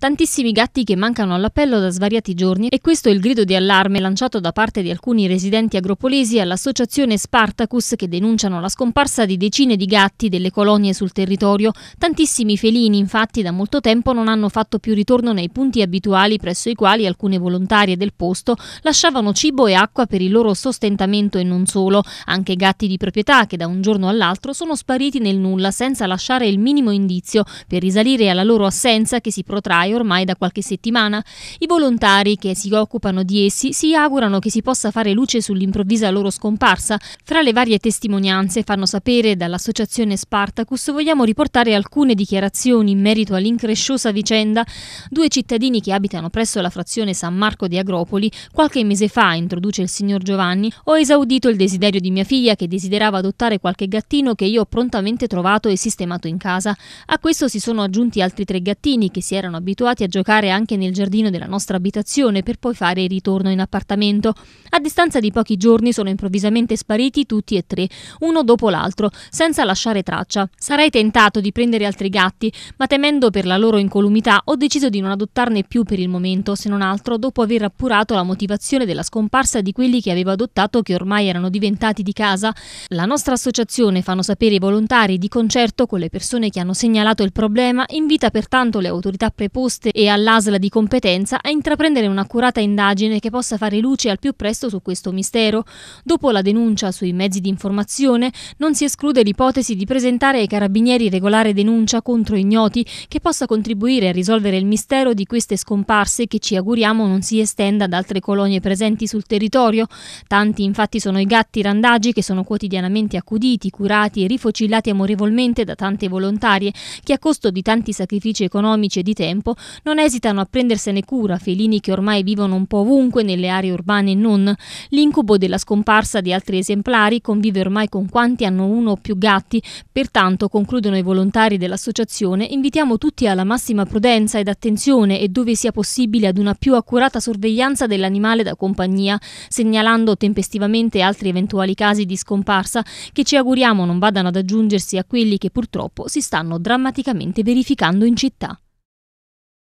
Tantissimi gatti che mancano all'appello da svariati giorni e questo è il grido di allarme lanciato da parte di alcuni residenti agropolesi all'associazione Spartacus che denunciano la scomparsa di decine di gatti delle colonie sul territorio. Tantissimi felini infatti da molto tempo non hanno fatto più ritorno nei punti abituali presso i quali alcune volontarie del posto lasciavano cibo e acqua per il loro sostentamento e non solo. Anche gatti di proprietà che da un giorno all'altro sono spariti nel nulla senza lasciare il minimo indizio per risalire alla loro assenza che si protrae fai ormai da qualche settimana. I volontari che si occupano di essi si augurano che si possa fare luce sull'improvvisa loro scomparsa. Fra le varie testimonianze fanno sapere dall'associazione Spartacus vogliamo riportare alcune dichiarazioni in merito all'incresciosa vicenda. Due cittadini che abitano presso la frazione San Marco di Agropoli qualche mese fa, introduce il signor Giovanni, ho esaudito il desiderio di mia figlia che desiderava adottare qualche gattino che io ho prontamente trovato e sistemato in casa. A questo si sono aggiunti altri tre gattini che si erano abituati abituati a giocare anche nel giardino della nostra abitazione per poi fare il ritorno in appartamento. A distanza di pochi giorni sono improvvisamente spariti tutti e tre, uno dopo l'altro, senza lasciare traccia. Sarei tentato di prendere altri gatti, ma temendo per la loro incolumità ho deciso di non adottarne più per il momento, se non altro dopo aver appurato la motivazione della scomparsa di quelli che avevo adottato che ormai erano diventati di casa. La nostra associazione, fanno sapere i volontari, di concerto con le persone che hanno segnalato il problema, invita pertanto le autorità preposte proposte e all'ASL di competenza a intraprendere un'accurata indagine che possa fare luce al più presto su questo mistero. Dopo la denuncia sui mezzi di informazione non si esclude l'ipotesi di presentare ai carabinieri regolare denuncia contro ignoti che possa contribuire a risolvere il mistero di queste scomparse che ci auguriamo non si estenda ad altre colonie presenti sul territorio. Tanti infatti sono i gatti randagi che sono quotidianamente accuditi, curati e rifocillati amorevolmente da tante volontarie che a costo di tanti sacrifici economici e di tempo non esitano a prendersene cura felini che ormai vivono un po' ovunque nelle aree urbane e non. L'incubo della scomparsa di altri esemplari convive ormai con quanti hanno uno o più gatti, pertanto concludono i volontari dell'associazione, invitiamo tutti alla massima prudenza ed attenzione e dove sia possibile ad una più accurata sorveglianza dell'animale da compagnia, segnalando tempestivamente altri eventuali casi di scomparsa che ci auguriamo non vadano ad aggiungersi a quelli che purtroppo si stanno drammaticamente verificando in città.